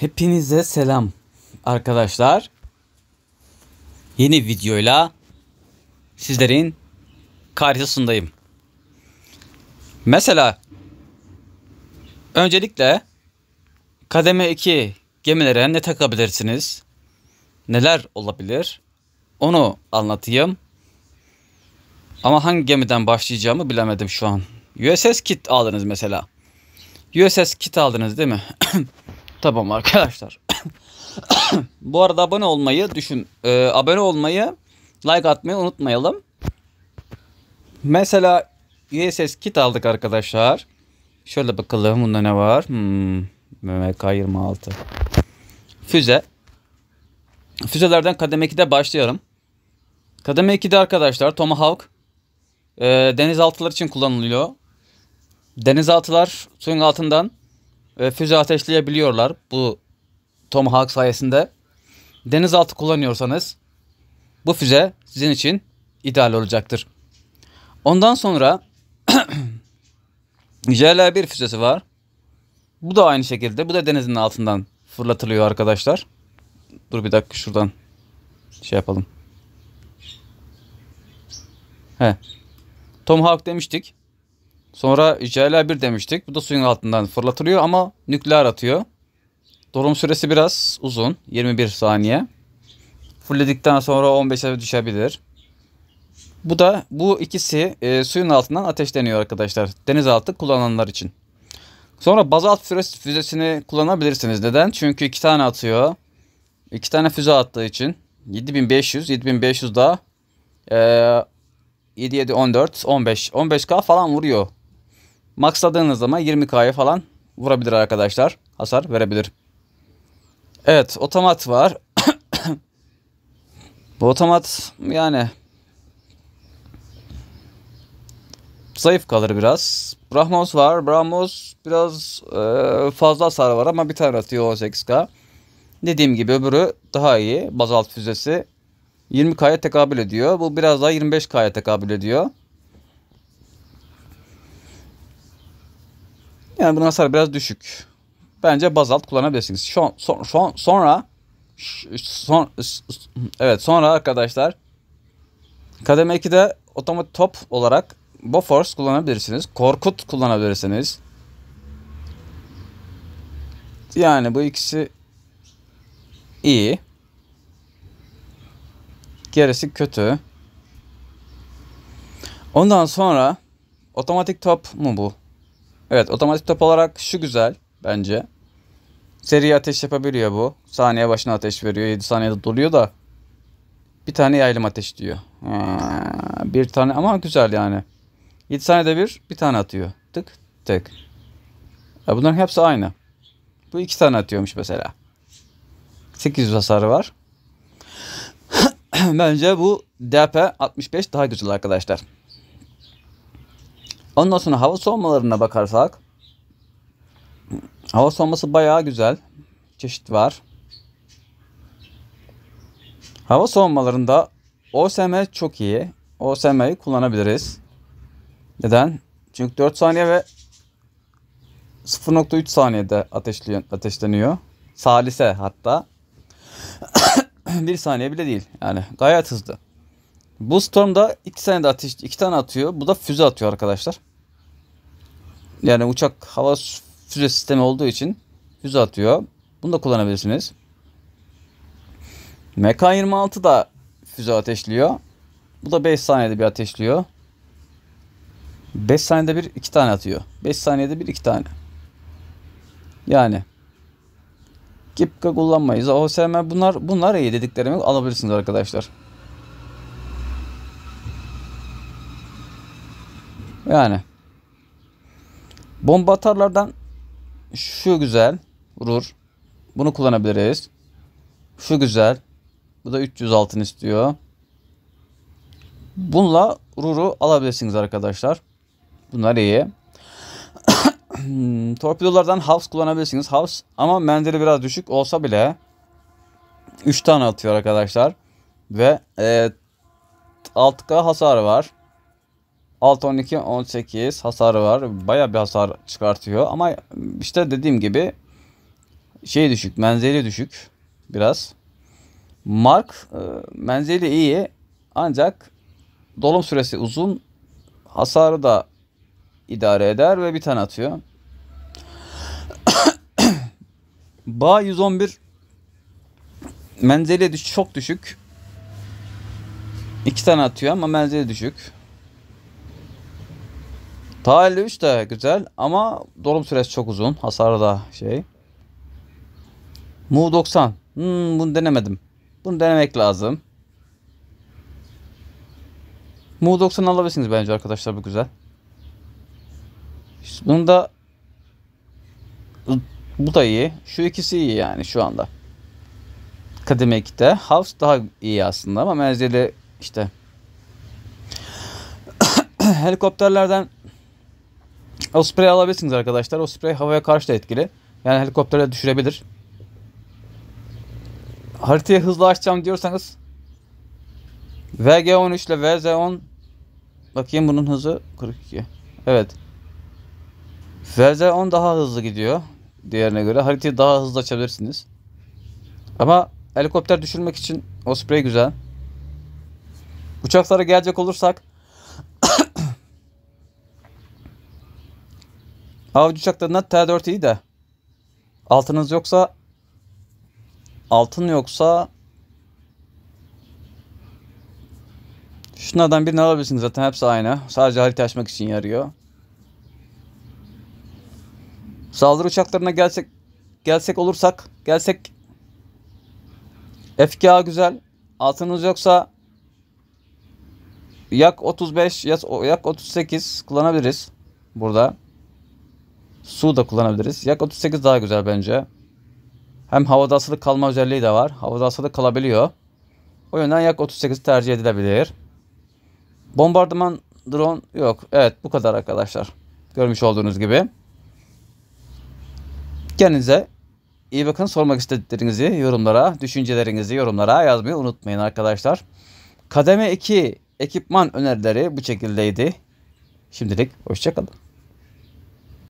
Hepinize selam arkadaşlar. Yeni videoyla sizlerin karşısındayım. Mesela öncelikle kademe 2 gemilere ne takabilirsiniz? Neler olabilir? Onu anlatayım. Ama hangi gemiden başlayacağımı bilemedim şu an. USS kit aldınız mesela. USS kit aldınız değil mi? Tamam arkadaşlar. Bu arada abone olmayı düşün. Ee, abone olmayı, like atmayı unutmayalım. Mesela USS kit aldık arkadaşlar. Şöyle bakalım bunda ne var? Hmm, MK26. Füze. Füzelerden kademe 2'de başlayalım. Kademe 2'de arkadaşlar Tomahawk e, denizaltılar için kullanılıyor. Denizaltılar suyun altından e, füze ateşleyebiliyorlar bu Tomahawk sayesinde. Denizaltı kullanıyorsanız bu füze sizin için ideal olacaktır. Ondan sonra JL-1 füzesi var. Bu da aynı şekilde. Bu da denizin altından fırlatılıyor arkadaşlar. Dur bir dakika şuradan şey yapalım. He. Tom demiştik. Sonra JL1 demiştik. Bu da suyun altından fırlatılıyor ama nükleer atıyor. Dolum süresi biraz uzun. 21 saniye. Fulledikten sonra 15'e düşebilir. Bu da bu ikisi e, suyun altından ateşleniyor arkadaşlar. Denizaltı kullananlar için. Sonra bazalt füzesini kullanabilirsiniz. Neden? Çünkü iki tane atıyor. İki tane füze attığı için. 7500. 7500 da e, 7, 7, 14, 15. 15k falan vuruyor Maksladığınız zaman 20k'ya falan vurabilir arkadaşlar. Hasar verebilir. Evet otomat var. Bu otomat yani zayıf kalır biraz. Brahmos var. Brahmos biraz e, fazla hasar var ama bir tane atıyor 18k. Dediğim gibi öbürü daha iyi. Bazalt füzesi 20k'ya tekabül ediyor. Bu biraz daha 25k'ya tekabül ediyor. Yani bunun hasarı biraz düşük. Bence bazalt kullanabilirsiniz. Şu an, son, son, sonra son, evet sonra arkadaşlar kademe 2'de otomatik top olarak Bofors kullanabilirsiniz. Korkut kullanabilirsiniz. Yani bu ikisi iyi. Gerisi kötü. Ondan sonra otomatik top mu bu? Evet otomatik top olarak şu güzel bence. Seri ateş yapabiliyor bu. Saniye başına ateş veriyor. 7 saniyede doluyor da. Bir tane yaylım ateş diyor. Ha, bir tane ama güzel yani. 7 saniyede bir bir tane atıyor. Tık tık. Ya bunların hepsi aynı. Bu iki tane atıyormuş mesela. 800 hasarı var. Bence bu DP 65 daha güzel arkadaşlar. Ondan sonra hava soğumalarına bakarsak hava soğuması bayağı güzel. Çeşit var. Hava soğumalarında OSM çok iyi. OSM'yi kullanabiliriz. Neden? Çünkü 4 saniye ve 0.3 saniyede ateşliyor, ateşleniyor. Salise hatta. 1 saniye bile değil. Yani gayet hızlı. Bu Storm da iki tane de ateş, iki tane atıyor. Bu da füze atıyor arkadaşlar. Yani uçak hava füze sistemi olduğu için füze atıyor. Bunu da kullanabilirsiniz. MK26 da füze ateşliyor. Bu da 5 saniyede bir ateşliyor. 5 saniyede bir iki tane atıyor. 5 saniyede bir iki tane. Yani Gipka kullanmayız. OSM bunlar bunlar iyi dediklerimi alabilirsiniz arkadaşlar. Yani. Bomba atarlardan şu güzel. Vurur. Bunu kullanabiliriz. Şu güzel. Bu da 300 altın istiyor. Bununla Ruru alabilirsiniz arkadaşlar. Bunlar iyi. Torpidolardan Havs kullanabilirsiniz. Havs ama mendili biraz düşük olsa bile 3 tane atıyor arkadaşlar. Ve e, 6K hasarı var. 6 12 18 hasarı var. Baya bir hasar çıkartıyor ama işte dediğim gibi şey düşük, menzili düşük biraz. Mark e, menzili iyi ancak dolum süresi uzun. Hasarı da idare eder ve bir tane atıyor. Ba 111 menzili çok düşük. İki tane atıyor ama menzili düşük. Ta 3 de güzel ama dolum süresi çok uzun. Hasarı da şey. Mu 90. Hmm, bunu denemedim. Bunu denemek lazım. Mu 90 alabilirsiniz bence arkadaşlar bu güzel. Bunu da bu da iyi. Şu ikisi iyi yani şu anda. Kademe 2'de. House daha iyi aslında ama menzili işte helikopterlerden Osprey alabilirsiniz arkadaşlar. Osprey havaya karşı da etkili. Yani helikopterle düşürebilir. Haritayı hızlı açacağım diyorsanız VG13 ile VZ10 bakayım bunun hızı 42. Evet. VZ10 daha hızlı gidiyor diğerine göre. Haritayı daha hızlı açabilirsiniz. Ama helikopter düşürmek için osprey güzel. Uçaklara gelecek olursak Avcı uçaklarına T4 iyi de altınız yoksa altın yoksa şunlardan birini alabilirsiniz zaten hepsi aynı. Sadece harita açmak için yarıyor. Saldırı uçaklarına gelsek gelsek olursak gelsek FKA güzel. Altınız yoksa yak 35 yak 38 kullanabiliriz burada. Su da kullanabiliriz. Yak 38 daha güzel bence. Hem havada asılı kalma özelliği de var. Havada asılı kalabiliyor. O yönden Yak 38 tercih edilebilir. Bombardıman drone yok. Evet bu kadar arkadaşlar. Görmüş olduğunuz gibi. Kendinize iyi bakın. Sormak istediklerinizi yorumlara, düşüncelerinizi yorumlara yazmayı unutmayın arkadaşlar. Kademe 2 ekipman önerileri bu şekildeydi. Şimdilik hoşçakalın.